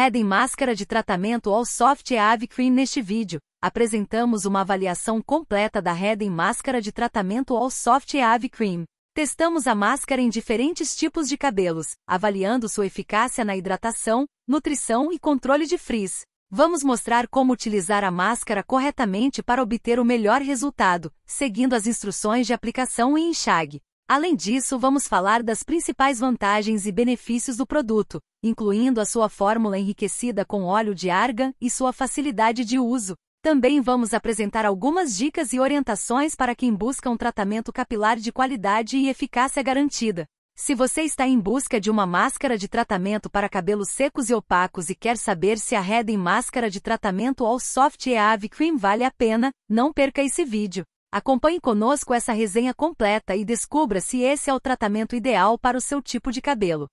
Reden máscara de tratamento All Soft Ave Cream neste vídeo. Apresentamos uma avaliação completa da Reden máscara de tratamento All Soft Ave Cream. Testamos a máscara em diferentes tipos de cabelos, avaliando sua eficácia na hidratação, nutrição e controle de frizz. Vamos mostrar como utilizar a máscara corretamente para obter o melhor resultado, seguindo as instruções de aplicação e enxague. Além disso, vamos falar das principais vantagens e benefícios do produto, incluindo a sua fórmula enriquecida com óleo de argan e sua facilidade de uso. Também vamos apresentar algumas dicas e orientações para quem busca um tratamento capilar de qualidade e eficácia garantida. Se você está em busca de uma máscara de tratamento para cabelos secos e opacos e quer saber se a Redden máscara de tratamento All Soft e Ave Cream vale a pena, não perca esse vídeo. Acompanhe conosco essa resenha completa e descubra se esse é o tratamento ideal para o seu tipo de cabelo.